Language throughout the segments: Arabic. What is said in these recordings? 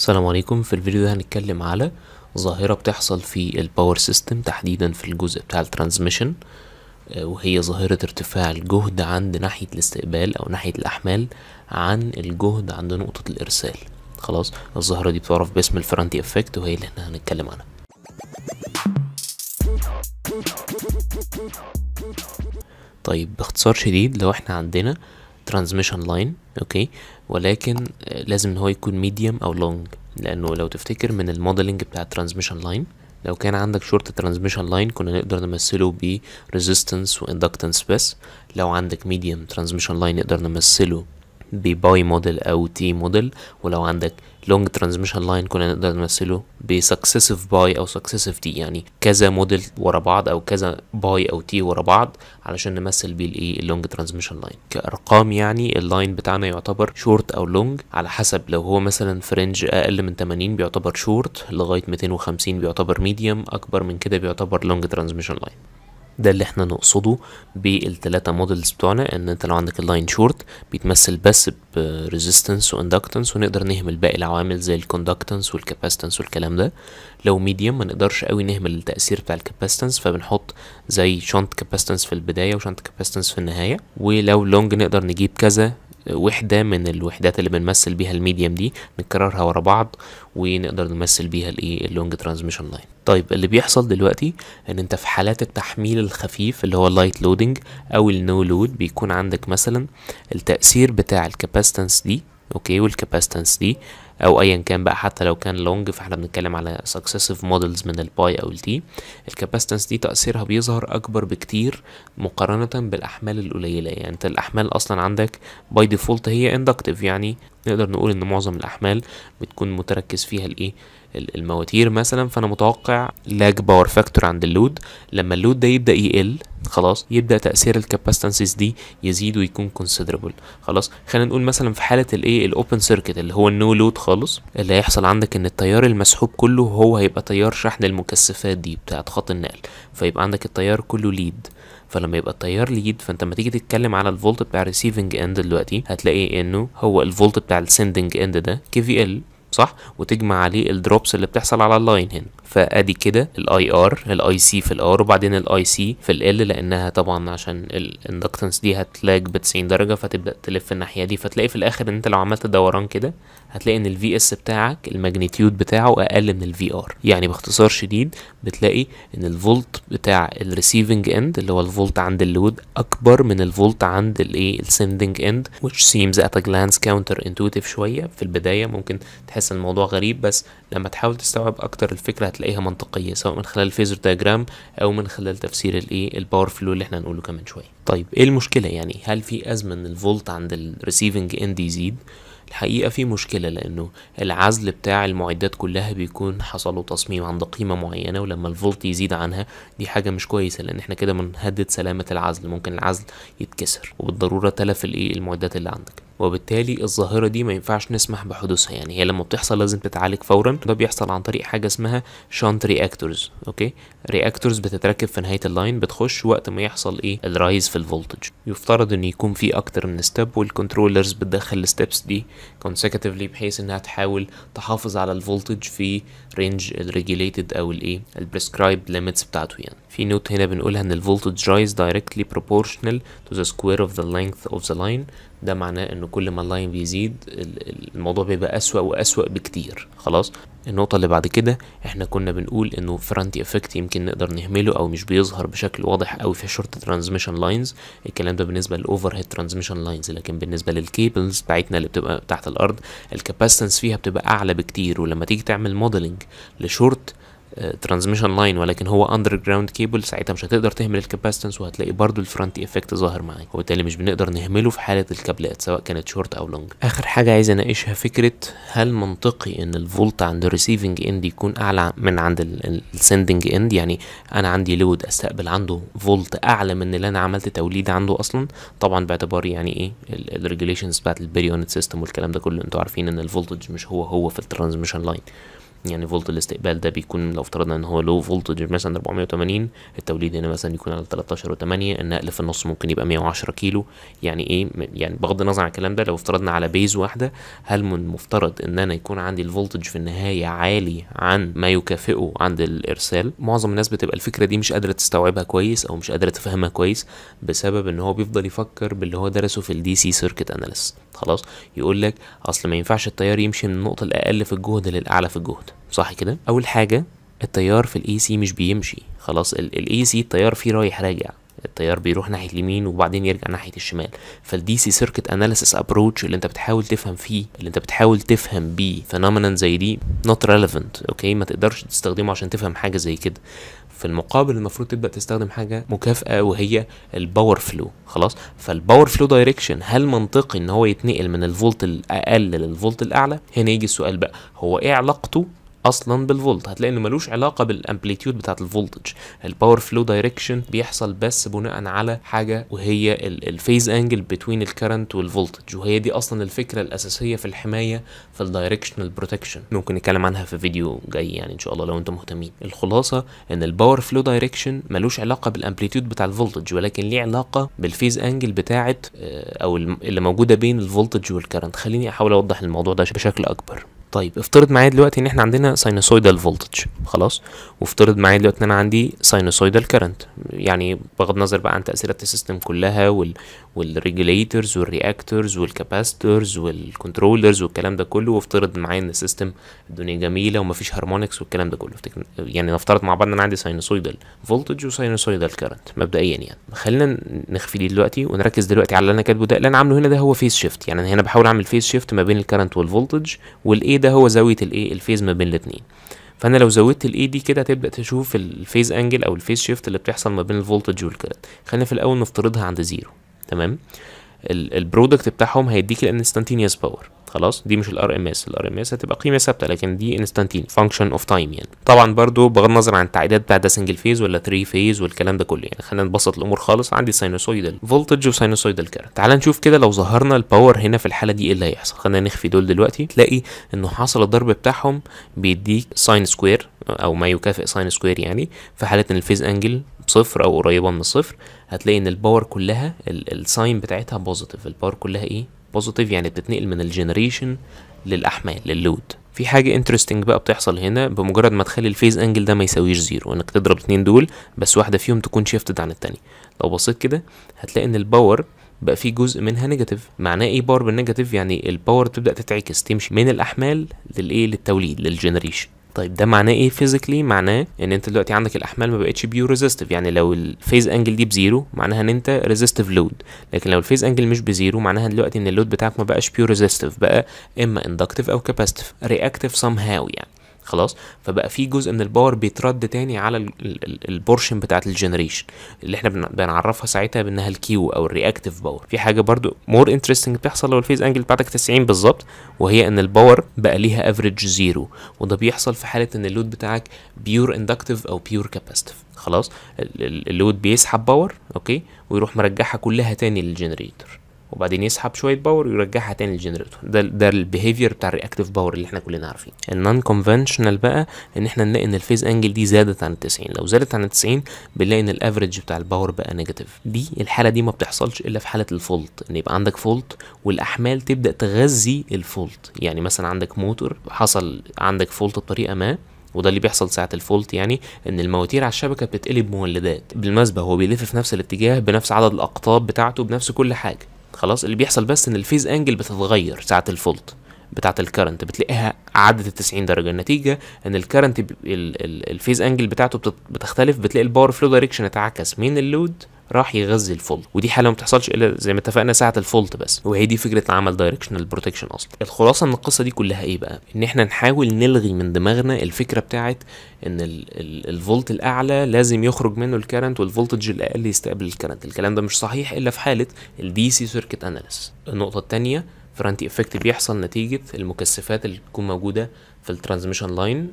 السلام عليكم في الفيديو ده هنتكلم على ظاهرة بتحصل في الباور سيستم تحديدا في الجزء بتاع الترانزميشن آه، وهي ظاهرة ارتفاع الجهد عند ناحية الاستقبال أو ناحية الأحمال عن الجهد عند نقطة الإرسال خلاص الظاهرة دي بتعرف باسم الفرنتي افكت وهي اللي احنا هنتكلم عنها طيب باختصار شديد لو احنا عندنا ترانزميشن لاين اوكي ولكن لازم ان هو يكون ميديوم او لونج لانه لو تفتكر من الموديلنج بتاع الترانزميشن لاين لو كان عندك شورت ترانزميشن لاين كنا نقدر نمثله ب بريزيستنس واندكتنس بس لو عندك ميديوم ترانزميشن لاين نقدر نمثله بباي موديل او تي موديل ولو عندك لونج ترانزميشن لاين كنا نقدر نمثله بسكسيسيف باي او سكسيسيف تي يعني كذا موديل ورا بعض او كذا باي او تي ورا بعض علشان نمثل بيه الايه اللونج ترانزميشن لاين كارقام يعني اللاين بتاعنا يعتبر شورت او لونج على حسب لو هو مثلا فرنج اقل من 80 بيعتبر شورت لغايه 250 بيعتبر ميديوم اكبر من كده بيعتبر لونج ترانزميشن لاين ده اللي احنا نقصده بالتلاتة مودلز بتوعنا ان انت لو عندك اللاين شورت بيتمثل بس بريزيستنس واندكتنس ونقدر نهمل باقي العوامل زي الكوندكتنس والكاباستنس والكلام ده لو ميديوم ما نقدرش قوي نهمل التأثير بتاع الكاباستنس فبنحط زي شنط كاباستنس في البداية وشنط كاباستنس في النهاية ولو لونج نقدر نجيب كذا وحده من الوحدات اللي بنمثل بيها الميديم دي نكررها ورا بعض ونقدر نمثل بيها الايه اللونج ترانسميشن لاين طيب اللي بيحصل دلوقتي ان انت في حالات التحميل الخفيف اللي هو اللايت لودنج او النو لود بيكون عندك مثلا التاثير بتاع الكاباستنس دي اوكي والكاباستنس دي او ايا كان بقى حتى لو كان لونج فاحنا بنتكلم على successive مودلز من الباي او التي الكاباسيتنس دي تاثيرها بيظهر اكبر بكتير مقارنه بالاحمال القليله يعني انت الاحمال اصلا عندك باي ديفولت هي اندكتيف يعني نقدر نقول ان معظم الاحمال بتكون متركز فيها الايه المواتير مثلا فانا متوقع لاج باور فاكتور عند اللود لما اللود ده يبدا يقل خلاص يبدا تاثير الكاباستنسز دي يزيد ويكون كونسيدربل خلاص خلينا نقول مثلا في حاله الايه الاوبن سيركت اللي هو النو لود خالص اللي هيحصل عندك ان التيار المسحوب كله هو هيبقى تيار شحن المكثفات دي بتاعه خط النقل فيبقى عندك التيار كله ليد فلما يبقى التيار ليد فانت لما تيجي تتكلم على الفولت بتاع الريسيفنج اند دلوقتي هتلاقي انه هو الفولت بتاع السندنج اند ده كي في ال صح وتجمع عليه الدروبس اللي بتحصل على اللاين هنا فادي كده الاي ار الاي سي في الار وبعدين الاي سي في ال لانها طبعا عشان الاندكتنس دي هتلاج ب 90 درجه فتبدا تلف الناحيه دي فتلاقي في الاخر ان انت لو عملت دوران كده هتلاقي ان الفي اس بتاعك الماجنتيود بتاعه اقل من الفي ار يعني باختصار شديد بتلاقي ان الفولت بتاع الريسيفنج اند اللي هو الفولت عند اللود اكبر من الفولت عند الايه السندنج اند which seems at a glance counter intuitive شويه في البدايه ممكن تحس تحس ان الموضوع غريب بس لما تحاول تستوعب اكتر الفكره هتلاقيها منطقيه سواء من خلال الفيزر دايجرام او من خلال تفسير الايه الباور فلو اللي احنا هنقوله كمان شويه طيب ايه المشكله يعني هل في ازمه ان الفولت عند الريسيفنج اند يزيد الحقيقة في مشكلة لأنه العزل بتاع المعدات كلها بيكون حصله تصميم عند قيمة معينة ولما الفولت يزيد عنها دي حاجة مش كويسة لأن احنا كده بنهدد سلامة العزل ممكن العزل يتكسر وبالضرورة تلف الايه المعدات اللي عندك وبالتالي الظاهرة دي ما ينفعش نسمح بحدوثها يعني هي لما بتحصل لازم تتعالج فورا ده بيحصل عن طريق حاجة اسمها شانت رياكتورز اوكي رياكتورز بتتركب في نهاية اللاين بتخش وقت ما يحصل ايه الرايز في الفولتج يفترض ان يكون في اكتر من ستيب والكنترولرز بتدخل الستبس دي كونسيكتيفلي بحيث انها تحاول تحافظ على الفولتج في رينج الريجيليتد او الايه البريسكرايبد ليميتس بتاعته يعني في نوت هنا بنقولها ان الفولتج رايز directly proportional to the square of the length of the line ده معناه ان كل ما اللاين بيزيد الموضوع بيبقى اسوأ واسوأ بكتير خلاص النقطة اللي بعد كده احنا كنا بنقول انه فرانت افكت يمكن نقدر نهمله او مش بيظهر بشكل واضح قوي في شورت ترانزميشن لاينز الكلام ده بالنسبة للاوفر هيد ترانزميشن لاينز لكن بالنسبة للكيبلز بتاعتنا اللي بتبقى تحت الارض الكاباسيتنس فيها بتبقى اعلى بكتير ولما تيجي تعمل موديلنج لشورت ترانزميشن لاين ولكن هو اندر جراوند كيبل ساعتها مش هتقدر تهمل الكاباسيتنس وهتلاقي برضو الفرونت افكت ظاهر معاك وبالتالي مش بنقدر نهمله في حاله الكابلات سواء كانت شورت او لونج اخر حاجه عايز اناقشها فكره هل منطقي ان الفولت عند الريسيفنج اند يكون اعلى من عند السندنج اند يعني انا عندي لود استقبل عنده فولت اعلى من اللي انا عملت توليد عنده اصلا طبعا باعتبار يعني ايه الريجليشنز بتاعت البريونت سيستم والكلام ده كله انتوا عارفين ان الفولتج مش هو هو في الترانزميشن لاين يعني فولت الاستقبال ده بيكون لو افترضنا ان هو لو فولتج مثلا 480 التوليد هنا مثلا يكون على 13 و8 النقل في النص ممكن يبقى 110 كيلو يعني ايه يعني بغض النظر عن الكلام ده لو افترضنا على بيز واحده هل من المفترض ان انا يكون عندي الفولتج في النهايه عالي عن ما يكافئه عند الارسال معظم الناس بتبقى الفكره دي مش قادره تستوعبها كويس او مش قادره تفهمها كويس بسبب ان هو بيفضل يفكر باللي هو درسه في الدي سي سيركت اناليس خلاص يقول لك اصل ما ينفعش التيار يمشي من النقطه الاقل في الجهد للاعلى في الجهد صح كده اول حاجه التيار في الاي سي مش بيمشي خلاص الاي سي التيار فيه رايح راجع التيار بيروح ناحيه اليمين وبعدين يرجع ناحيه الشمال فالدي سي سيركت اناليسيس ابروتش اللي انت بتحاول تفهم فيه اللي انت بتحاول تفهم بيه فينومينا زي دي نوت ريليفنت اوكي ما تقدرش تستخدمه عشان تفهم حاجه زي كده في المقابل المفروض تبدا تستخدم حاجه مكافاه وهي الباور فلو خلاص فالباور فلو دايركشن هل منطقي ان هو يتنقل من الفولت الاقل للفولت الاعلى هنا يجي السؤال بقى هو ايه علاقته اصلا بالفولت هتلاقي انه ملوش علاقه بالامبليتيود بتاعه الفولتج الباور فلو دايركشن بيحصل بس بناء على حاجه وهي الفيز انجل بتوين الكرنت والفولتج وهي دي اصلا الفكره الاساسيه في الحمايه في الدايركشنال بروتكشن ممكن نتكلم عنها في فيديو جاي يعني ان شاء الله لو انتم مهتمين الخلاصه ان الباور فلو دايركشن ملوش علاقه بالامبليتيود بتاع الفولتج ولكن ليه علاقه بالفيز انجل بتاعه آه، او اللي موجوده بين الفولتج والكرنت خليني احاول اوضح الموضوع ده بشكل اكبر طيب افترض معايا دلوقتي ان احنا عندنا ساينوسويدال فولتج خلاص وافترض معايا دلوقتي ان انا عندي ساينوسويدال كارنت يعني بغض النظر بقى عن تاثيرات السيستم كلها وال... والريجوليترز والرياكتورز والكاباسيتورز والكنترولرز والكلام ده كله وافترض معايا ان السيستم الدنيا جميله ومفيش هارمونكس والكلام ده كله يعني نفترض مع بعض ان انا عندي ساينوسويدال فولتج وساينوسويدال كارنت مبدئيا يعني خلينا نخفي دي دلوقتي ونركز دلوقتي على اللي انا كاتبه ده اللي انا عامله هنا ده هو فيز شيفت يعني انا هنا بحاول اعمل فيز شيفت ما بين الكارنت والفولتج والاي ده هو زاويه الايه الفيز ما بين الاثنين فانا لو زودت الاي دي كده هتبدا تشوف الفيز انجل او الفيز شيفت اللي بتحصل ما بين الفولتج والكارنت خلينا في الاول نفترضها عند زيرو تمام البرودكت بتاعهم هيديك الانستانتينيوس باور خلاص دي مش الار ام اس الار ام اس هتبقى قيمه ثابته لكن دي انستانتين فانكشن اوف تايم يعني طبعا برضو بغض النظر عن التعديلات بتاعت ده سنجل فيز ولا ثري فيز والكلام ده كله يعني خلينا نبسط الامور خالص عندي ساينوسويدال فولتج وساينوسويدال كارنت تعال نشوف كده لو ظهرنا الباور هنا في الحاله دي ايه اللي هيحصل خلينا نخفي دول دلوقتي تلاقي انه حصل الضرب بتاعهم بيديك ساين سكوير او ما يكافئ ساين سكوير يعني في حاله ان الفيز انجل صفر او قريبه من الصفر هتلاقي ان الباور كلها الساين بتاعتها بوزيتيف الباور كلها ايه بوزيتيف يعني بتتنقل من الجنريشن للاحمال لللود في حاجة انترستنج بقى بتحصل هنا بمجرد ما تخلي الفيز انجل ده ما يساويش زيرو انك تضرب اتنين دول بس واحدة فيهم تكون شيفتد عن التانية لو بصيت كده هتلاقي ان الباور بقى في جزء منها نيجاتيف معناه ايه باور بالنيجاتيف يعني الباور تبدأ تتعكس تمشي من الاحمال للايه للتوليد للجنريشن طيب ده معناه ايه فيزيكلي معناه ان انت دلوقتي عندك الاحمال ما بقتش بيو ريزيستيف يعني لو الفيز انجل دي بزيرو معناها ان انت ريزيستيف لود لكن لو الفيز انجل مش بزيرو معناها دلوقتي ان اللود بتاعك ما بقاش بيو ريزيستيف بقى اما اندكتيف او كاباسيتيف رياكتيف سام هاو يعني خلاص فبقى في جزء من الباور بيترد تاني على البورشن بتاعت الجنريشن اللي احنا بنعرفها ساعتها بانها الكيو او الرياكتيف باور في حاجه برضو مور انترستنج بتحصل لو الفيز انجل بتاعتك 90 بالظبط وهي ان الباور بقى ليها افريج زيرو وده بيحصل في حاله ان اللود بتاعك بيور اندكتيف او بيور كاباسيتيف خلاص اللود بيسحب باور اوكي ويروح مرجعها كلها تاني للجنريتور وبعدين يسحب شويه باور ويرجعها تاني للجنريتور ده ده البيهيفير بتاع الرياكتيف باور اللي احنا كلنا عارفينه النون كونفنشنال بقى ان احنا نلاقي ان الفيز انجل دي زادت عن 90 لو زادت عن 90 بنلاقي ان الافريج بتاع الباور بقى نيجاتيف دي الحاله دي ما بتحصلش الا في حاله الفولت ان يبقى عندك فولت والاحمال تبدا تغذي الفولت يعني مثلا عندك موتور حصل عندك فولت بطريقه ما وده اللي بيحصل ساعة الفولت يعني ان المواتير على الشبكة بتتقلب مولدات بالمناسبة هو بيلف في نفس الاتجاه بنفس عدد الاقطاب بتاعته بنفس كل حاجة خلاص اللي بيحصل بس ان الفيز انجل بتتغير ساعه الفولت بتاعه الكرنت بتلاقيها عدت ال 90 درجه النتيجه ان الكرنت الفيز انجل بتاعته بتختلف بتلاقي الباور فلو دايركشن اتعكس من اللود راح يغذي الفولت ودي حاله ما بتحصلش الا زي ما اتفقنا ساعه الفولت بس وهي دي فكره العمل دايركشنال بروتكشن اصلا الخلاصه من القصه دي كلها ايه بقى ان احنا نحاول نلغي من دماغنا الفكره بتاعه ان الفولت الاعلى لازم يخرج منه الكرنت والفولتج الاقل يستقبل الكرنت الكلام ده مش صحيح الا في حاله الدي سي سيركت اناليس النقطه الثانيه فرانتي افكت بيحصل نتيجه المكثفات اللي بتكون موجوده في الترانزميشن لاين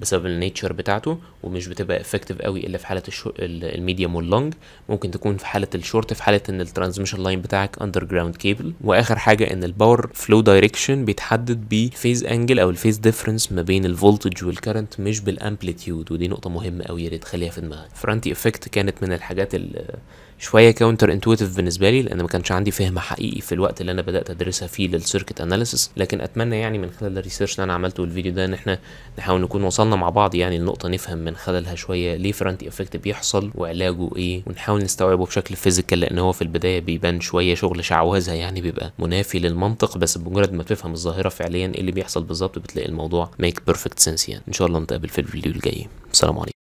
بسبب النيتشر بتاعته ومش بتبقى افكتيف قوي الا في حاله الميديم واللونج ممكن تكون في حاله الشورت في حاله ان الترانزميشن لاين بتاعك اندر جراوند كيبل واخر حاجه ان الباور فلو دايركشن بيتحدد بفيز انجل او الفيز ديفرنس ما بين الفولتج والكرنت مش بالامبليتيود ودي نقطه مهمه قوي يا ريت خليها في دماغك فرانتي افكت كانت من الحاجات شويه كاونتر انتويتيف بالنسبه لي لان ما كانش عندي فهم حقيقي في الوقت اللي انا بدات ادرسها فيه للسيركت اناليسس لكن اتمنى يعني من خلال الريسيرش اللي انا عملته والفيديو ده ان احنا نحاول نكون وصلنا وصلنا مع بعض يعني النقطة نفهم من خلالها شوية ليه فرانتي افكت بيحصل وعلاجه ايه ونحاول نستوعبه بشكل فيزيكال لان هو في البداية بيبان شوية شغل شعوذة يعني بيبقى منافي للمنطق بس بمجرد ما تفهم الظاهرة فعليا ايه اللي بيحصل بالظبط بتلاقي الموضوع ميك بيرفكت سنس يعني ان شاء الله نتقابل في الفيديو الجاي السلام عليكم